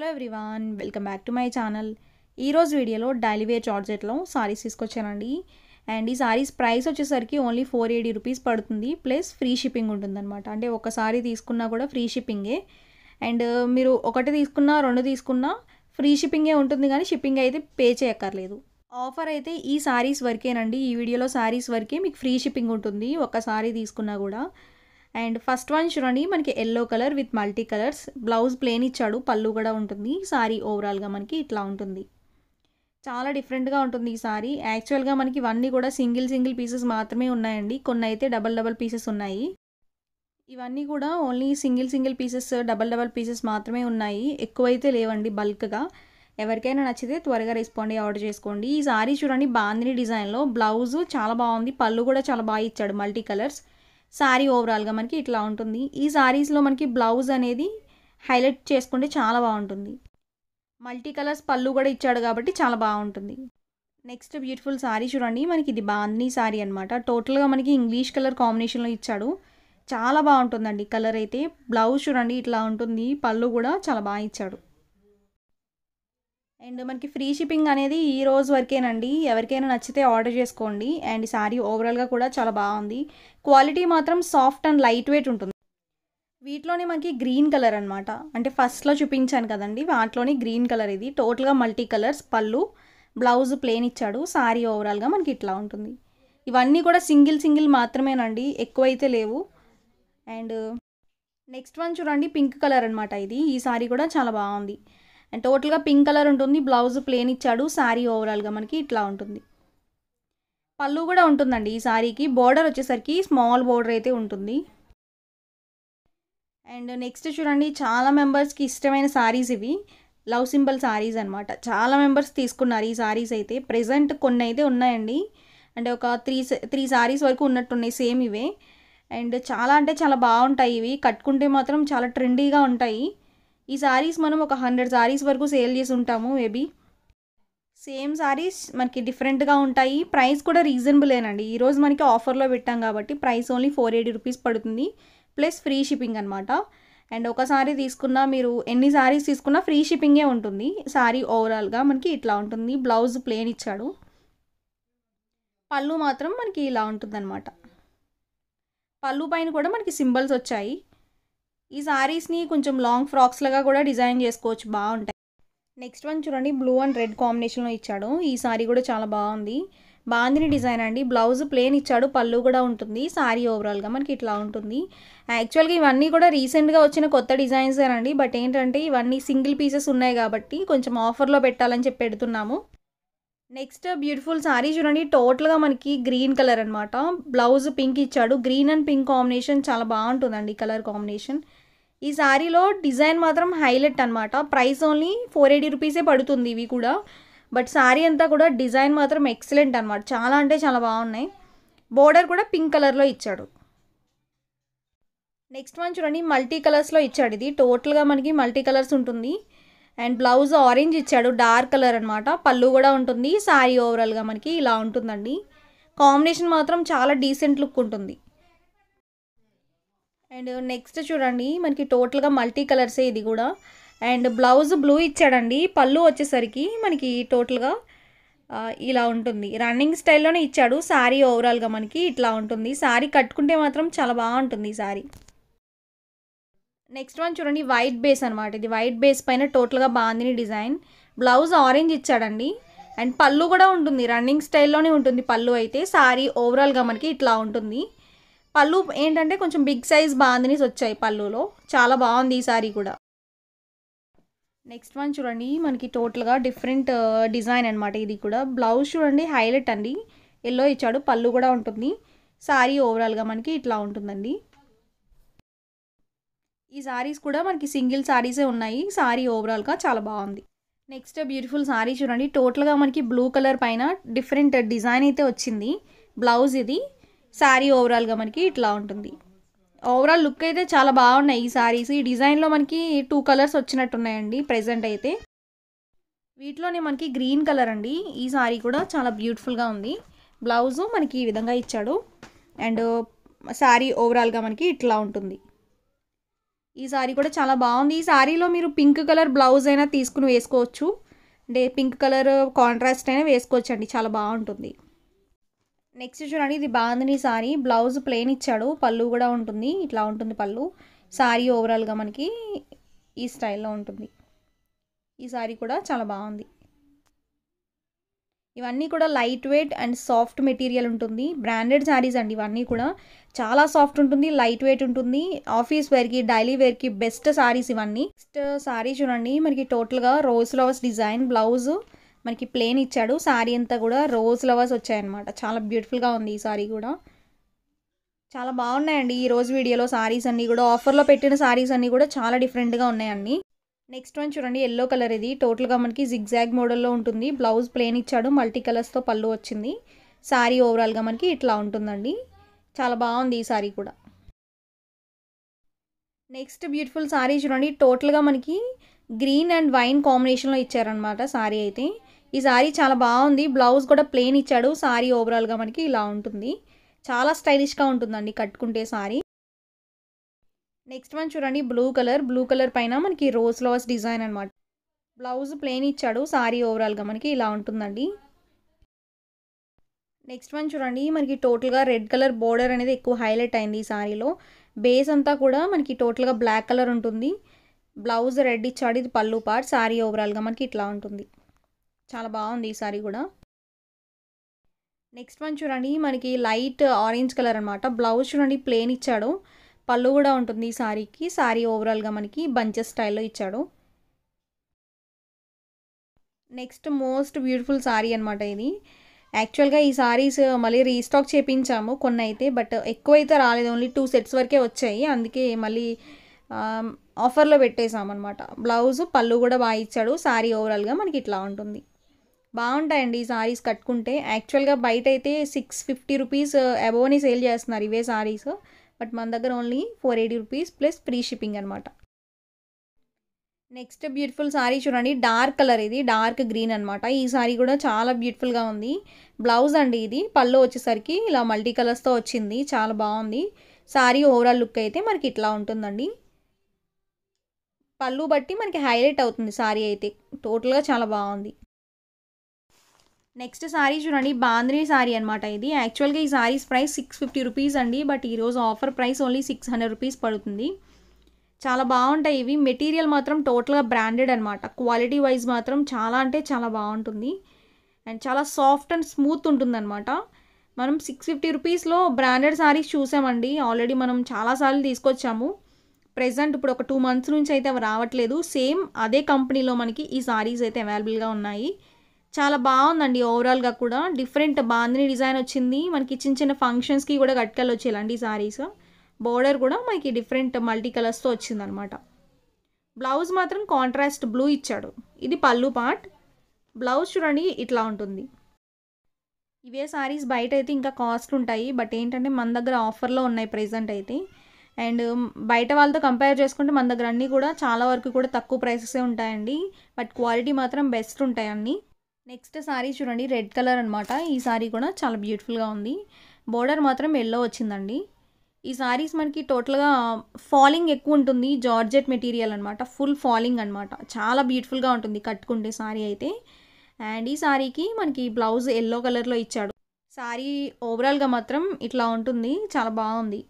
hello everyone welcome back to my channel ఈరోజు వీడియోలో daily wear చార్జెట్లో సారీస్ తీసుకొచ్చానండి అండ్ ఈ సారీస్ ప్రైస్ వచ్చేసరికి ఓన్లీ ఫోర్ ఎయిటీ రూపీస్ పడుతుంది ప్లస్ ఫ్రీ షిప్పింగ్ ఉంటుందన్నమాట అంటే ఒక సారీ తీసుకున్నా కూడా ఫ్రీ షిప్పింగే అండ్ మీరు ఒకటి తీసుకున్నా రెండు తీసుకున్నా ఫ్రీ షిప్పింగే ఉంటుంది కానీ షిప్పింగ్ అయితే పే చేయక్కర్లేదు ఆఫర్ అయితే ఈ సారీస్ వరకేనండి ఈ వీడియోలో సారీస్ వరకే మీకు ఫ్రీ షిప్పింగ్ ఉంటుంది ఒక సారీ తీసుకున్నా కూడా అండ్ ఫస్ట్ వన్ చూడండి మనకి yellow colour with multi colours blouse plain ఇచ్చాడు పళ్ళు కూడా ఉంటుంది సారీ ఓవరాల్గా మనకి ఇట్లా ఉంటుంది చాలా డిఫరెంట్గా ఉంటుంది ఈ సారీ యాక్చువల్గా మనకి ఇవన్నీ కూడా సింగిల్ సింగిల్ పీసెస్ మాత్రమే ఉన్నాయండి కొన్ని అయితే డబల్ డబల్ పీసెస్ ఉన్నాయి ఇవన్నీ కూడా only single single pieces double double pieces మాత్రమే ఉన్నాయి ఎక్కువైతే లేవండి బల్క్గా ఎవరికైనా నచ్చితే త్వరగా రెస్పాండ్ ఆర్డర్ చేసుకోండి ఈ సారీ చూడండి బాందిని డిజైన్లో బ్లౌజ్ చాలా బాగుంది పళ్ళు కూడా చాలా బాగా ఇచ్చాడు మల్టీ కలర్స్ శారీ ఓవరాల్గా మనకి ఇట్లా ఉంటుంది ఈ శారీస్లో మనకి బ్లౌజ్ అనేది హైలైట్ చేసుకుంటే చాలా బాగుంటుంది మల్టీ కలర్స్ పళ్ళు కూడా ఇచ్చాడు కాబట్టి చాలా బాగుంటుంది నెక్స్ట్ బ్యూటిఫుల్ శారీ చూడండి మనకి ఇది బాందిని శారీ అనమాట టోటల్గా మనకి ఇంగ్లీష్ కలర్ కాంబినేషన్లో ఇచ్చాడు చాలా బాగుంటుందండి కలర్ అయితే బ్లౌజ్ చూడండి ఇట్లా ఉంటుంది పళ్ళు కూడా చాలా బాగా ఇచ్చాడు అండ్ మనకి ఫ్రీ షిప్పింగ్ అనేది ఈ రోజు వరకేనండి ఎవరికైనా నచ్చితే ఆర్డర్ చేసుకోండి అండ్ ఈ శారీ ఓవరాల్గా కూడా చాలా బాగుంది క్వాలిటీ మాత్రం సాఫ్ట్ అండ్ లైట్ వెయిట్ ఉంటుంది వీటిలోనే మనకి గ్రీన్ కలర్ అనమాట అంటే ఫస్ట్లో చూపించాను కదండి వాటిలోనే గ్రీన్ కలర్ ఇది టోటల్గా మల్టీ కలర్స్ పళ్ళు బ్లౌజ్ ప్లేన్ ఇచ్చాడు శారీ ఓవరాల్గా మనకి ఇట్లా ఉంటుంది ఇవన్నీ కూడా సింగిల్ సింగిల్ మాత్రమేనండి ఎక్కువైతే లేవు అండ్ నెక్స్ట్ వన్ చూడండి పింక్ కలర్ అనమాట ఇది ఈ సారీ కూడా చాలా బాగుంది అండ్ టోటల్గా పింక్ కలర్ ఉంటుంది బ్లౌజ్ ప్లేన్ ఇచ్చాడు శారీ ఓవరాల్గా మనకి ఇట్లా ఉంటుంది పళ్ళు కూడా ఉంటుందండి ఈ శారీకి బోర్డర్ వచ్చేసరికి స్మాల్ బోర్డర్ అయితే ఉంటుంది అండ్ నెక్స్ట్ చూడండి చాలా మెంబర్స్కి ఇష్టమైన శారీస్ ఇవి లవ్ సింబల్ శారీస్ అనమాట చాలా మెంబర్స్ తీసుకున్నారు ఈ శారీస్ అయితే ప్రజెంట్ కొన్ని అయితే ఉన్నాయండి అండ్ ఒక త్రీ త్రీ శారీస్ వరకు ఉన్నట్టున్నాయి సేమ్ ఇవే అండ్ చాలా అంటే చాలా బాగుంటాయి ఇవి కట్టుకుంటే మాత్రం చాలా ట్రెండీగా ఉంటాయి ఈ శారీస్ మనం ఒక హండ్రెడ్ శారీస్ వరకు సేల్ చేసి ఉంటాము మేబీ సేమ్ శారీస్ మనకి డిఫరెంట్గా ఉంటాయి ప్రైస్ కూడా రీజనబులేనండి ఈరోజు మనకి ఆఫర్లో పెట్టాం కాబట్టి price only four eighty rupees పడుతుంది ప్లస్ ఫ్రీ షిప్పింగ్ అనమాట అండ్ ఒక తీసుకున్న తీసుకున్నా మీరు ఎన్ని శారీస్ తీసుకున్నా ఫ్రీ షిప్పింగే ఉంటుంది శారీ ఓవరాల్గా మనకి ఇట్లా ఉంటుంది బ్లౌజ్ ప్లేన్ ఇచ్చాడు పళ్ళు మాత్రం మనకి ఇలా ఉంటుందన్నమాట పళ్ళు పైన కూడా మనకి సింబల్స్ వచ్చాయి ఈ శారీస్ని కొంచెం లాంగ్ ఫ్రాక్స్ లాగా కూడా డిజైన్ చేసుకోవచ్చు బాగుంటాయి నెక్స్ట్ వన్ చూడండి బ్లూ అండ్ రెడ్ కాంబినేషన్లో ఇచ్చాడు ఈ సారీ కూడా చాలా బాగుంది బాగుంది డిజైన్ అండి బ్లౌజ్ ప్లేన్ ఇచ్చాడు పళ్ళు కూడా ఉంటుంది సారీ ఓవరాల్గా మనకి ఇట్లా ఉంటుంది యాక్చువల్గా ఇవన్నీ కూడా రీసెంట్గా వచ్చిన కొత్త డిజైన్స్ అండి బట్ ఏంటంటే ఇవన్నీ సింగిల్ పీసెస్ ఉన్నాయి కాబట్టి కొంచెం ఆఫర్లో పెట్టాలని చెప్పి పెడుతున్నాము నెక్స్ట్ బ్యూటిఫుల్ సారీ చూడండి టోటల్గా మనకి గ్రీన్ కలర్ అనమాట బ్లౌజ్ పింక్ ఇచ్చాడు గ్రీన్ అండ్ పింక్ కాంబినేషన్ చాలా బాగుంటుందండి కలర్ కాంబినేషన్ ఈ శారీలో డిజైన్ మాత్రం హైలైట్ అనమాట ప్రైస్ ఓన్లీ ఫోర్ ఎయిటీ రూపీసే పడుతుంది ఇవి కూడా బట్ శారీ అంతా కూడా డిజైన్ మాత్రం ఎక్సలెంట్ అనమాట చాలా అంటే చాలా బాగున్నాయి బోర్డర్ కూడా పింక్ కలర్లో ఇచ్చాడు నెక్స్ట్ వన్ చూడండి మల్టీ కలర్స్లో ఇచ్చాడు ఇది టోటల్గా మనకి మల్టీ కలర్స్ ఉంటుంది అండ్ బ్లౌజ్ ఆరెంజ్ ఇచ్చాడు డార్క్ కలర్ అనమాట పళ్ళు కూడా ఉంటుంది శారీ ఓవరాల్గా మనకి ఇలా ఉంటుందండి కాంబినేషన్ మాత్రం చాలా డీసెంట్ లుక్ ఉంటుంది అండ్ నెక్స్ట్ చూడండి మనకి టోటల్గా మల్టీ కలర్సే ఇది కూడా అండ్ బ్లౌజ్ బ్లూ ఇచ్చాడండి పళ్ళు వచ్చేసరికి మనకి టోటల్గా ఇలా ఉంటుంది రన్నింగ్ స్టైల్లోనే ఇచ్చాడు శారీ ఓవరాల్గా మనకి ఇట్లా ఉంటుంది శారీ కట్టుకుంటే మాత్రం చాలా బాగుంటుంది ఈ శారీ నెక్స్ట్ వన్ చూడండి వైట్ బేస్ అనమాట ఇది వైట్ బేస్ పైన టోటల్గా బాగుంది డిజైన్ బ్లౌజ్ ఆరెంజ్ ఇచ్చాడండి అండ్ పళ్ళు కూడా ఉంటుంది రన్నింగ్ స్టైల్లోనే ఉంటుంది పళ్ళు అయితే శారీ ఓవరాల్గా మనకి ఇట్లా ఉంటుంది పళ్ళు ఏంటంటే కొంచెం బిగ్ సైజ్ బాందినీస్ వచ్చాయి పళ్ళులో చాలా బాగుంది ఈ సారీ కూడా నెక్స్ట్ వన్ చూడండి మనకి టోటల్గా డిఫరెంట్ డిజైన్ అనమాట ఇది కూడా బ్లౌజ్ చూడండి హైలైట్ అండి ఎల్లో ఇచ్చాడు పళ్ళు కూడా ఉంటుంది సారీ ఓవరాల్గా మనకి ఇట్లా ఉంటుందండి ఈ సారీస్ కూడా మనకి సింగిల్ సారీసే ఉన్నాయి సారీ ఓవరాల్గా చాలా బాగుంది నెక్స్ట్ బ్యూటిఫుల్ సారీ చూడండి టోటల్గా మనకి బ్లూ కలర్ పైన డిఫరెంట్ డిజైన్ అయితే వచ్చింది బ్లౌజ్ ఇది శారీ ఓవరాల్గా మనకి ఇట్లా ఉంటుంది ఓవరాల్ లుక్ అయితే చాలా బాగున్నాయి ఈ శారీస్ ఈ డిజైన్లో మనకి టూ కలర్స్ వచ్చినట్టున్నాయండి ప్రజెంట్ అయితే వీటిలోనే మనకి గ్రీన్ కలర్ అండి ఈ శారీ కూడా చాలా బ్యూటిఫుల్గా ఉంది బ్లౌజు మనకి ఈ విధంగా ఇచ్చాడు అండ్ శారీ ఓవరాల్గా మనకి ఇట్లా ఉంటుంది ఈ శారీ కూడా చాలా బాగుంది ఈ శారీలో మీరు పింక్ కలర్ బ్లౌజ్ అయినా తీసుకుని వేసుకోవచ్చు అంటే పింక్ కలర్ కాంట్రాస్ట్ అయినా వేసుకోవచ్చు అండి చాలా బాగుంటుంది నెక్స్ట్ చూడండి ఇది బాందని సారీ బ్లౌజ్ ప్లెయిన్ ఇచ్చాడు పళ్ళు కూడా ఉంటుంది ఇట్లా ఉంటుంది పళ్ళు సారీ ఓవరాల్గా మనకి ఈ స్టైల్లో ఉంటుంది ఈ సారీ కూడా చాలా బాగుంది ఇవన్నీ కూడా light weight and soft material ఉంటుంది బ్రాండెడ్ శారీస్ అండి ఇవన్నీ కూడా చాలా సాఫ్ట్ ఉంటుంది లైట్ వెయిట్ ఉంటుంది ఆఫీస్ వేర్కి డైలీ వేర్కి బెస్ట్ శారీస్ ఇవన్నీ నెక్స్ట్ శారీ చూడండి మనకి టోటల్గా రోజ్ ఫ్లవర్స్ డిజైన్ బ్లౌజ్ మనకి ప్లేన్ ఇచ్చాడు శారీ అంతా కూడా రోజ్ లవర్స్ వచ్చాయన్నమాట చాలా బ్యూటిఫుల్గా ఉంది ఈ శారీ కూడా చాలా బాగున్నాయండి ఈ రోజు వీడియోలో శారీస్ అన్నీ కూడా ఆఫర్లో పెట్టిన శారీస్ అన్నీ కూడా చాలా డిఫరెంట్గా ఉన్నాయండి నెక్స్ట్ వన్ చూడండి ఎల్లో కలర్ ఇది టోటల్గా మనకి జిగ్జాగ్ మోడల్లో ఉంటుంది బ్లౌజ్ ప్లేన్ ఇచ్చాడు మల్టీ కలర్స్తో పళ్ళు వచ్చింది శారీ ఓవరాల్గా మనకి ఇట్లా ఉంటుందండి చాలా బాగుంది ఈ శారీ కూడా నెక్స్ట్ బ్యూటిఫుల్ శారీ చూడండి టోటల్గా మనకి గ్రీన్ అండ్ వైన్ కాంబినేషన్లో ఇచ్చారనమాట శారీ అయితే ఈ శారీ చాలా బాగుంది బ్లౌజ్ కూడా ప్లెయిన్ ఇచ్చాడు శారీ ఓవరాల్గా మనకి ఇలా ఉంటుంది చాలా స్టైలిష్గా ఉంటుందండి కట్టుకుంటే శారీ నెక్స్ట్ వన్ చూడండి బ్లూ కలర్ బ్లూ కలర్ పైన మనకి రోజ్ ఫ్లవర్స్ డిజైన్ అనమాట బ్లౌజ్ ప్లెయిన్ ఇచ్చాడు శారీ ఓవరాల్గా మనకి ఇలా ఉంటుందండి నెక్స్ట్ వన్ చూడండి మనకి టోటల్గా రెడ్ కలర్ బోర్డర్ అనేది ఎక్కువ హైలైట్ అయింది ఈ శారీలో బేస్ అంతా కూడా మనకి టోటల్గా బ్లాక్ కలర్ ఉంటుంది బ్లౌజ్ రెడ్ ఇచ్చాడు ఇది పళ్ళు పార్ట్ శారీ ఓవరాల్గా మనకి ఇట్లా ఉంటుంది చాలా బాగుంది ఈ సారీ కూడా నెక్స్ట్ వన్ చూడండి మనకి లైట్ ఆరెంజ్ కలర్ అనమాట బ్లౌజ్ చూడండి ప్లేన్ ఇచ్చాడు పళ్ళు కూడా ఉంటుంది ఈ సారీకి సారీ ఓవరాల్గా మనకి బంచెస్ స్టైల్లో ఇచ్చాడు నెక్స్ట్ మోస్ట్ బ్యూటిఫుల్ సారీ అనమాట ఇది యాక్చువల్గా ఈ సారీస్ మళ్ళీ రీస్టాక్ చేపించాము కొన్ని అయితే బట్ ఎక్కువైతే రాలేదు ఓన్లీ టూ సెట్స్ వరకే వచ్చాయి అందుకే మళ్ళీ ఆఫర్లో పెట్టేసామన్నమాట బ్లౌజ్ పళ్ళు కూడా బాగా ఇచ్చాడు సారీ ఓవరాల్గా మనకి ఇట్లా ఉంటుంది బాగుంటాయండి ఈ సారీస్ కట్టుకుంటే యాక్చువల్గా బయట అయితే సిక్స్ ఫిఫ్టీ రూపీస్ అబోవ్ని సేల్ చేస్తున్నారు ఇవే సారీస్ బట్ మన దగ్గర only four eighty rupees plus free shipping అనమాట నెక్స్ట్ బ్యూటిఫుల్ సారీ చూడండి డార్క్ కలర్ ఇది డార్క్ గ్రీన్ అనమాట ఈ సారీ కూడా చాలా బ్యూటిఫుల్గా ఉంది బ్లౌజ్ అండి ఇది పళ్ళు వచ్చేసరికి ఇలా మల్టీ కలర్స్తో వచ్చింది చాలా బాగుంది సారీ ఓవరాల్ లుక్ అయితే మనకి ఇట్లా ఉంటుందండి పళ్ళు బట్టి మనకి హైలైట్ అవుతుంది సారీ అయితే టోటల్గా చాలా బాగుంది నెక్స్ట్ శారీ చూడండి బాంద్రీ శారీ అనమాట ఇది యాక్చువల్గా ఈ saris price six fifty rupees అండి బట్ ఈరోజు offer price only six hundred rupees పడుతుంది చాలా బాగుంటాయి ఇవి మెటీరియల్ మాత్రం టోటల్గా బ్రాండెడ్ అనమాట క్వాలిటీ వైజ్ మాత్రం చాలా అంటే చాలా బాగుంటుంది అండ్ చాలా సాఫ్ట్ అండ్ స్మూత్ ఉంటుందన్నమాట మనం సిక్స్ ఫిఫ్టీ రూపీస్లో బ్రాండెడ్ శారీస్ చూసామండి ఆల్రెడీ మనం చాలాసార్లు తీసుకొచ్చాము ప్రజెంట్ ఇప్పుడు ఒక టూ మంత్స్ నుంచి అయితే అవి రావట్లేదు సేమ్ అదే కంపెనీలో మనకి ఈ శారీస్ అయితే అవైలబుల్గా ఉన్నాయి చాలా బాగుందండి ఓవరాల్గా కూడా డిఫరెంట్ బాగుంది డిజైన్ వచ్చింది మనకి చిన్న చిన్న ఫంక్షన్స్కి కూడా కట్టుకెళ్ళి వచ్చేయాలండి ఇలాంటి శారీస్ బోర్డర్ కూడా మనకి డిఫరెంట్ మల్టీ కలర్స్తో వచ్చిందనమాట బ్లౌజ్ మాత్రం కాంట్రాస్ట్ బ్లూ ఇచ్చాడు ఇది పళ్ళు పార్ట్ బ్లౌజ్ చూడండి ఇట్లా ఉంటుంది ఇవే శారీస్ బయట అయితే ఇంకా కాస్ట్ ఉంటాయి బట్ ఏంటంటే మన దగ్గర ఆఫర్లో ఉన్నాయి ప్రజెంట్ అయితే అండ్ బయట వాళ్ళతో కంపేర్ చేసుకుంటే మన దగ్గర అన్నీ కూడా చాలా వరకు కూడా తక్కువ ప్రైసెసే ఉంటాయండి బట్ క్వాలిటీ మాత్రం బెస్ట్ ఉంటాయి అన్నీ నెక్స్ట్ శారీ చూడండి రెడ్ కలర్ అనమాట ఈ శారీ కూడా చాలా బ్యూటిఫుల్గా ఉంది బోర్డర్ మాత్రం ఎల్లో వచ్చిందండి ఈ శారీస్ మనకి టోటల్గా ఫాలింగ్ ఎక్కువ ఉంటుంది జార్జెట్ మెటీరియల్ అనమాట ఫుల్ ఫాలింగ్ అనమాట చాలా బ్యూటిఫుల్గా ఉంటుంది కట్టుకుంటే శారీ అయితే అండ్ ఈ శారీకి మనకి బ్లౌజ్ ఎల్లో కలర్లో ఇచ్చాడు శారీ ఓవరాల్గా మాత్రం ఇట్లా ఉంటుంది చాలా బాగుంది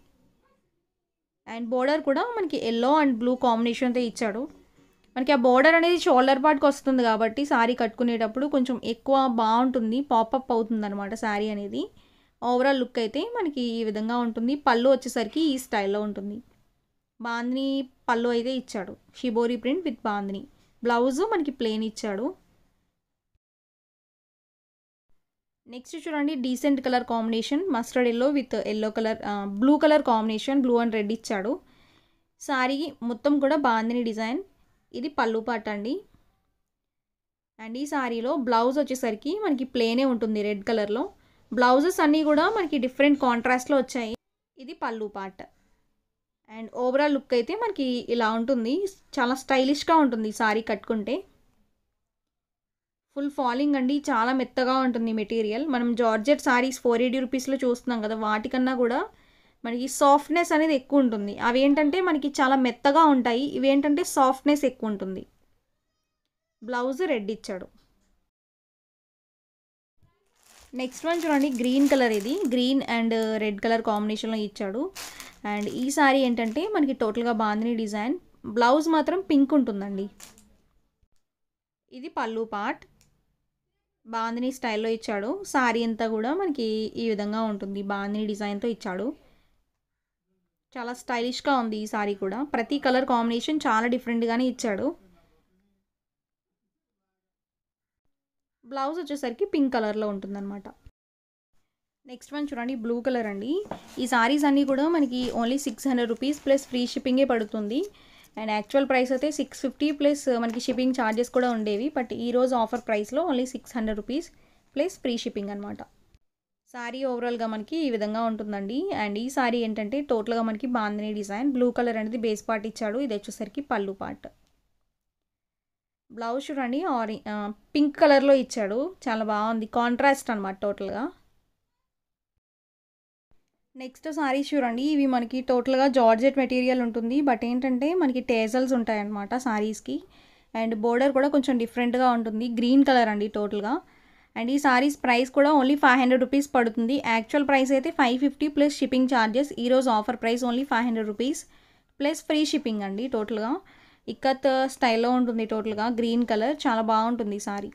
అండ్ బోర్డర్ కూడా మనకి ఎల్లో అండ్ బ్లూ కాంబినేషన్తో ఇచ్చాడు మనకి ఆ బోర్డర్ అనేది షోల్డర్ పార్ట్కి వస్తుంది కాబట్టి శారీ కట్టుకునేటప్పుడు కొంచెం ఎక్కువ బాగుంటుంది పాపప్ అవుతుంది అనమాట శారీ అనేది ఓవరాల్ లుక్ అయితే మనకి ఈ విధంగా ఉంటుంది పళ్ళు వచ్చేసరికి ఈ స్టైల్లో ఉంటుంది బాంధిని పళ్ళు అయితే ఇచ్చాడు shibori print with bandhani blouse మనకి ప్లెయిన్ ఇచ్చాడు నెక్స్ట్ చూడండి decent colour combination mustard yellow with yellow colour blue colour combination blue and red ఇచ్చాడు శారీ మొత్తం కూడా బాందిని డిజైన్ ఇది పళ్ళు పాట అండి అండ్ ఈ శారీలో బ్లౌజ్ వచ్చేసరికి మనకి ప్లేనే ఉంటుంది రెడ్ కలర్లో బ్లౌజెస్ అన్నీ కూడా మనకి డిఫరెంట్ కాంట్రాస్ట్లో వచ్చాయి ఇది పళ్ళు పాట అండ్ ఓవరాల్ లుక్ అయితే మనకి ఇలా ఉంటుంది చాలా స్టైలిష్గా ఉంటుంది ఈ శారీ కట్టుకుంటే ఫుల్ ఫాలింగ్ అండి చాలా మెత్తగా ఉంటుంది మెటీరియల్ మనం జార్జెట్ శారీస్ ఫోర్ ఎయిటీ రూపీస్లో చూస్తున్నాం కదా వాటికన్నా కూడా మనకి సాఫ్ట్నెస్ అనేది ఎక్కువ ఉంటుంది అవి ఏంటంటే మనకి చాలా మెత్తగా ఉంటాయి ఇవి ఏంటంటే సాఫ్ట్నెస్ ఎక్కువ ఉంటుంది బ్లౌజ్ రెడ్ ఇచ్చాడు నెక్స్ట్ వన్ చూడండి గ్రీన్ కలర్ ఇది గ్రీన్ అండ్ రెడ్ కలర్ కాంబినేషన్లో ఇచ్చాడు అండ్ ఈ సారీ ఏంటంటే మనకి టోటల్గా బాగుంది డిజైన్ బ్లౌజ్ మాత్రం పింక్ ఉంటుందండి ఇది పళ్ళు పార్ట్ బాందిని స్టైల్లో ఇచ్చాడు సారీ అంతా కూడా మనకి ఈ విధంగా ఉంటుంది బాందిని డిజైన్తో ఇచ్చాడు చాలా స్టైలిష్గా ఉంది ఈ సారీ కూడా ప్రతి కలర్ కాంబినేషన్ చాలా డిఫరెంట్గానే ఇచ్చాడు బ్లౌజ్ వచ్చేసరికి పింక్ కలర్లో ఉంటుందన్నమాట నెక్స్ట్ వన్ చూడండి బ్లూ కలర్ అండి ఈ సారీస్ అన్నీ కూడా మనకి only six hundred rupees plus free షిప్పింగే పడుతుంది అండ్ యాక్చువల్ ప్రైస్ అయితే సిక్స్ ఫిఫ్టీ ప్లస్ మనకి షిప్పింగ్ ఛార్జెస్ కూడా ఉండేవి బట్ ఈరోజు ఆఫర్ ప్రైస్లో only six hundred rupees plus free shipping అనమాట శారీ ఓవరాల్గా మనకి ఈ విధంగా ఉంటుందండి అండ్ ఈ శారీ ఏంటంటే టోటల్గా మనకి బాందిని డిజైన్ బ్లూ కలర్ అనేది బేస్ పార్ట్ ఇచ్చాడు ఇది వచ్చేసరికి పళ్ళు పార్ట్ బ్లౌజ్ చూడండి ఆరెంజ్ పింక్ కలర్లో ఇచ్చాడు చాలా బాగుంది కాంట్రాస్ట్ అనమాట టోటల్గా నెక్స్ట్ శారీస్ చూడండి ఇవి మనకి టోటల్గా జార్జెట్ మెటీరియల్ ఉంటుంది బట్ ఏంటంటే మనకి టేజల్స్ ఉంటాయన్నమాట శారీస్కి అండ్ బోర్డర్ కూడా కొంచెం డిఫరెంట్గా ఉంటుంది గ్రీన్ కలర్ అండి టోటల్గా అండ్ ఈ సారీస్ ప్రైస్ కూడా ఓన్లీ ఫైవ్ హండ్రెడ్ రూపీస్ పడుతుంది యాక్చువల్ ప్రైస్ అయితే five fifty plus shipping charges ఈరోజు offer price only five hundred rupees plus free shipping అండి టోటల్గా ఇక్కత్ స్టైల్లో uh, ఉంటుంది టోటల్గా గ్రీన్ కలర్ చాలా బాగుంటుంది సారీ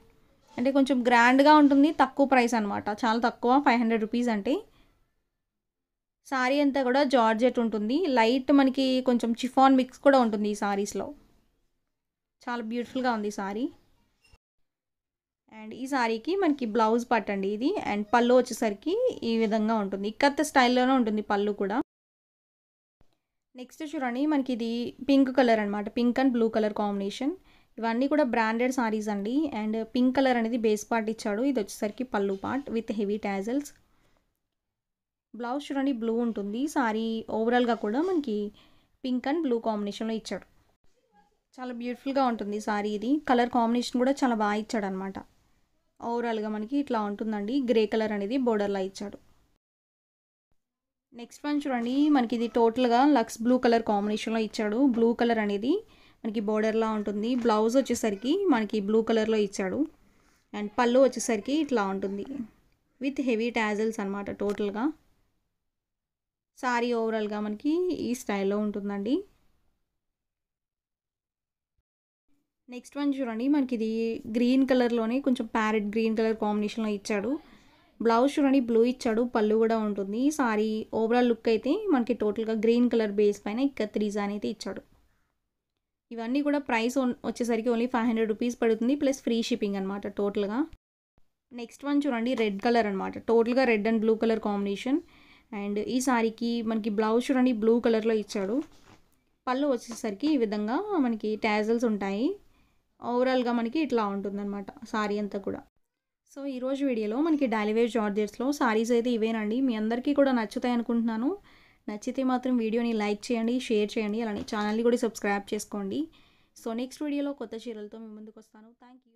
అంటే కొంచెం గ్రాండ్గా ఉంటుంది తక్కువ ప్రైస్ అనమాట చాలా తక్కువ ఫైవ్ హండ్రెడ్ రూపీస్ అంటే సారీ అంతా కూడా జార్జెట్ ఉంటుంది లైట్ మనకి కొంచెం చిఫాన్ మిక్స్ కూడా ఉంటుంది ఈ సారీస్లో చాలా బ్యూటిఫుల్గా ఉంది సారీ అండ్ ఈ సారీకి మనకి బ్లౌజ్ పట్టండి అండి ఇది అండ్ పళ్ళు వచ్చేసరికి ఈ విధంగా ఉంటుంది ఇక్కత్త స్టైల్లోనే ఉంటుంది పళ్ళు కూడా నెక్స్ట్ చూడండి మనకి ఇది పింక్ కలర్ అనమాట pink and blue colour combination ఇవన్నీ కూడా బ్రాండెడ్ సారీస్ అండి అండ్ పింక్ కలర్ అనేది బేస్ పార్ట్ ఇచ్చాడు ఇది వచ్చేసరికి పళ్ళు part with heavy tassels blouse చూడండి బ్లూ ఉంటుంది సారీ ఓవరాల్గా కూడా మనకి పింక్ అండ్ బ్లూ కాంబినేషన్లో ఇచ్చాడు చాలా బ్యూటిఫుల్గా ఉంటుంది సారీ ఇది కలర్ కాంబినేషన్ కూడా చాలా బాగా ఇచ్చాడు అనమాట ఓవరాల్గా మనకి ఇట్లా ఉంటుందండి గ్రే కలర్ అనేది బోర్డర్లా ఇచ్చాడు నెక్స్ట్ వన్ చూడండి మనకి ఇది టోటల్గా లక్స్ బ్లూ కలర్ కాంబినేషన్లో ఇచ్చాడు బ్లూ కలర్ అనేది మనకి బోర్డర్లా ఉంటుంది బ్లౌజ్ వచ్చేసరికి మనకి బ్లూ కలర్లో ఇచ్చాడు అండ్ పళ్ళు వచ్చేసరికి ఇట్లా ఉంటుంది విత్ హెవీ ట్యాజల్స్ అనమాట టోటల్గా సారీ ఓవరాల్గా మనకి ఈ స్టైల్లో ఉంటుందండి నెక్స్ట్ వన్ చూడండి మనకి ఇది గ్రీన్ కలర్లోనే కొంచెం ప్యారెట్ గ్రీన్ కలర్ కాంబినేషన్లో ఇచ్చాడు బ్లౌజ్ చూడండి బ్లూ ఇచ్చాడు పళ్ళు కూడా ఉంటుంది సారీ ఓవరాల్ లుక్ అయితే మనకి టోటల్గా గ్రీన్ కలర్ బేస్ పైన ఇక్కత్ డిజైన్ అయితే ఇచ్చాడు ఇవన్నీ కూడా ప్రైస్ వచ్చేసరికి ఓన్లీ ఫైవ్ హండ్రెడ్ రూపీస్ పడుతుంది ప్లస్ ఫ్రీ షిప్పింగ్ అనమాట టోటల్గా నెక్స్ట్ వన్ చూడండి రెడ్ కలర్ అనమాట టోటల్గా red and blue colour combination and ఈ సారీకి మనకి బ్లౌజ్ చూడండి బ్లూ కలర్లో ఇచ్చాడు పళ్ళు వచ్చేసరికి ఈ విధంగా మనకి ట్యాజల్స్ ఉంటాయి ఓవరాల్గా మనకి ఇట్లా ఉంటుందన్నమాట సారీ అంతా కూడా సో ఈరోజు వీడియోలో మనకి డైలీవేర్ జార్జెట్స్లో సారీస్ అయితే ఇవేనండి మీ అందరికీ కూడా నచ్చుతాయి అనుకుంటున్నాను నచ్చితే మాత్రం వీడియోని లైక్ చేయండి షేర్ చేయండి అలానే ఛానల్ని కూడా సబ్స్క్రైబ్ చేసుకోండి సో నెక్స్ట్ వీడియోలో కొత్త చీరలతో మీ ముందుకు వస్తాను థ్యాంక్ యూ